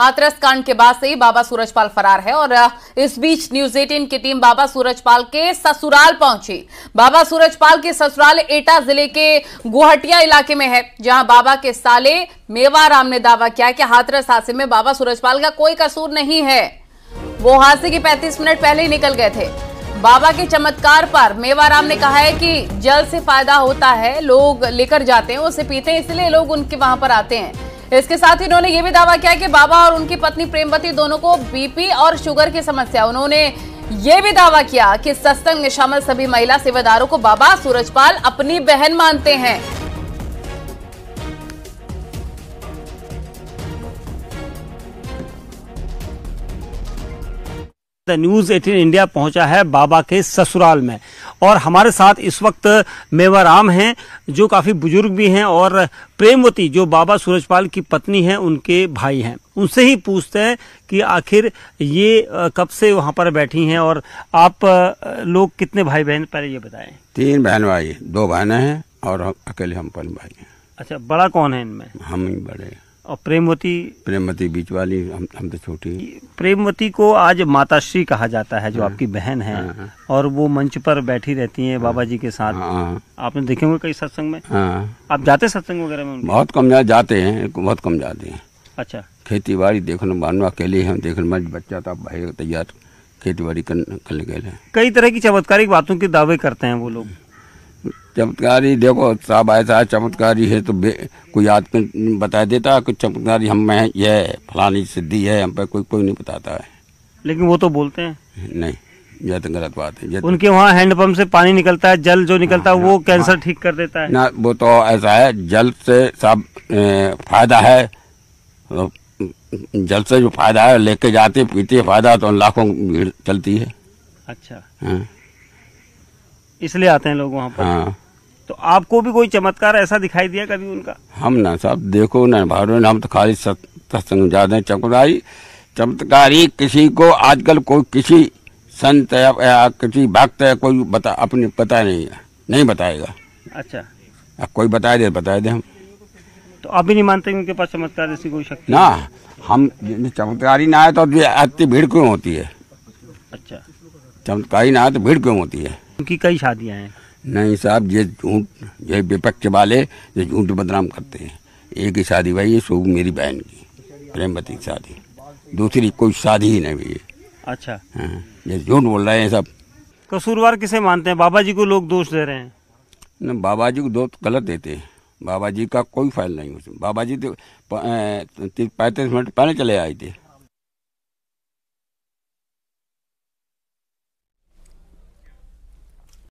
हाथरस कांड के बाद से ही बाबा सूरजपाल फरार है और इस बीच न्यूज एटीन की टीम बाबा सूरजपाल के ससुराल पहुंची बाबा सूरजपाल के ससुराल एटा जिले के गुहटिया इलाके में है जहां बाबा के साले मेवाराम ने दावा किया कि हाथरस हादसे में बाबा सूरजपाल का कोई कसूर नहीं है वो हादसे के पैंतीस मिनट पहले ही निकल गए थे बाबा के चमत्कार पर मेवाराम ने कहा है कि जल से फायदा होता है लोग लेकर जाते हैं उसे पीते हैं इसलिए लोग उनके वहां पर आते हैं इसके साथ ही इन्होंने ये भी दावा किया कि बाबा और उनकी पत्नी प्रेमवती दोनों को बीपी और शुगर की समस्या उन्होंने ये भी दावा किया कि सत्संग में शामिल सभी महिला सेवादारों को बाबा सूरजपाल अपनी बहन मानते हैं द न्यूज एटीन इंडिया पहुंचा है बाबा के ससुराल में और हमारे साथ इस वक्त मेवाराम हैं जो काफी बुजुर्ग भी हैं और प्रेमवती जो बाबा सूरजपाल की पत्नी हैं उनके भाई हैं उनसे ही पूछते हैं कि आखिर ये कब से वहां पर बैठी हैं और आप लोग कितने भाई बहन पहले ये बताएं तीन बहन भाई दो बहने हैं और अकेले हम पर भाई हैं अच्छा बड़ा कौन है इनमें हम ही बड़े हैं और प्रेमवती प्रेमवती बीच वाली हम हम तो छोटी प्रेमवती को आज माताश्री कहा जाता है जो हाँ। आपकी बहन है हाँ। और वो मंच पर बैठी रहती हैं हाँ। बाबा जी के साथ आपने देखे होंगे कई सत्संग में आप जाते सत्संग वगैरह में बहुत कम जाते हैं बहुत कम जाते हैं अच्छा खेती बाड़ी देखने मानो अकेले हम देखने बच्चा था भाई तैयार खेती बाड़ी करने के लिए कई तरह की चमत्कारिक बातों के दावे करते हैं वो लोग चमत्कारी देखो साहब ऐसा चमत्कारी है तो कोई आदमी बता देता कि चमत्कारी हम में यह फलानी सिद्धि है हम पे कोई कोई नहीं बताता है लेकिन वो तो बोलते हैं नहीं यह तो गलत बात है तो- उनके वहाँ हैंडपम्प से पानी निकलता है जल जो निकलता है हाँ, वो कैंसर हाँ। ठीक कर देता है ना वो तो ऐसा है जल से सब फायदा है जल से जो फायदा है लेके जाते पीते फायदा तो लाखों भीड़ चलती है अच्छा हाँ। इसलिए आते हैं लोग वहाँ पर हाँ तो आपको भी कोई चमत्कार ऐसा दिखाई दिया कभी उनका हम ना साहब देखो ना भारत हम तो खाली सत्संग जाते हैं चमकदारी चमत्कारी किसी को आजकल कोई किसी संत या, या किसी भक्त या कोई बता अपने पता नहीं है नहीं बताएगा अच्छा अब कोई बता दे बता दे हम तो आप भी नहीं मानते उनके पास चमत्कार ऐसी कोई शक्ति ना हम चमत्कारी ना आए तो इतनी भीड़ क्यों होती है अच्छा चमत्कारी ना आए तो भीड़ क्यों होती है उनकी कई शादियां हैं नहीं साहब ये झूठ ये विपक्ष वाले ये झूठ बदनाम करते हैं एक ही शादी भाई ये शोभ मेरी बहन की प्रेमवती की शादी दूसरी कोई शादी ही नहीं हुई है अच्छा हाँ, ये झूठ बोल रहे हैं सब कसूरवार किसे मानते हैं बाबा जी को लोग दोष दे रहे हैं न बाबा जी को दोष गलत देते हैं बाबा जी का कोई फाइल नहीं उसमें बाबा जी तो पैंतीस मिनट पहले चले आए थे